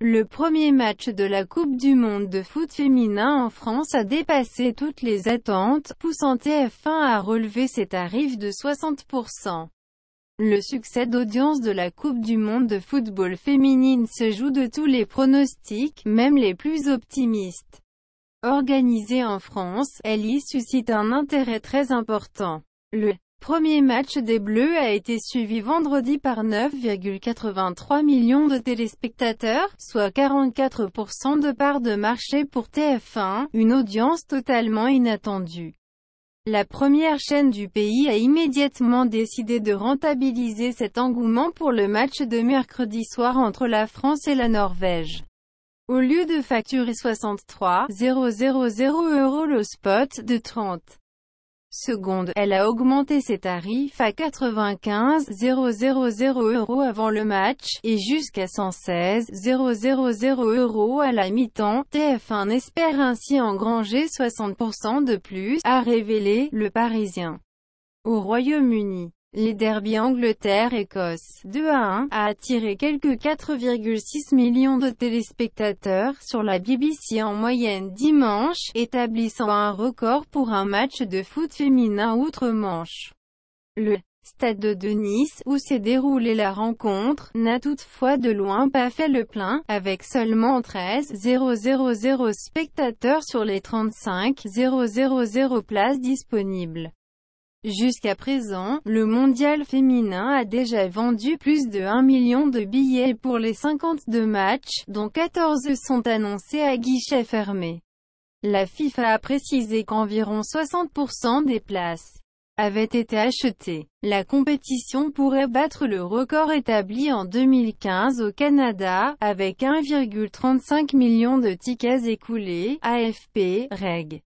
Le premier match de la Coupe du monde de foot féminin en France a dépassé toutes les attentes, poussant TF1 à relever ses tarifs de 60%. Le succès d'audience de la Coupe du monde de football féminine se joue de tous les pronostics, même les plus optimistes. Organisée en France, elle y suscite un intérêt très important. Le Premier match des Bleus a été suivi vendredi par 9,83 millions de téléspectateurs, soit 44% de part de marché pour TF1, une audience totalement inattendue. La première chaîne du pays a immédiatement décidé de rentabiliser cet engouement pour le match de mercredi soir entre la France et la Norvège. Au lieu de facturer 63 euros le spot de 30 Seconde, elle a augmenté ses tarifs à 95 000 euros avant le match, et jusqu'à 116 000 euros à la mi-temps. TF1 espère ainsi engranger 60% de plus, a révélé le Parisien. Au Royaume-Uni, les derbies Angleterre-Écosse 2 à 1 a attiré quelque 4,6 millions de téléspectateurs sur la BBC en moyenne dimanche, établissant un record pour un match de foot féminin outre-Manche. Le stade de Nice, où s'est déroulée la rencontre, n'a toutefois de loin pas fait le plein, avec seulement 13 000 spectateurs sur les 35 000 places disponibles. Jusqu'à présent, le mondial féminin a déjà vendu plus de 1 million de billets pour les 52 matchs, dont 14 sont annoncés à guichet fermé. La FIFA a précisé qu'environ 60% des places avaient été achetées. La compétition pourrait battre le record établi en 2015 au Canada, avec 1,35 million de tickets écoulés, AFP, REG.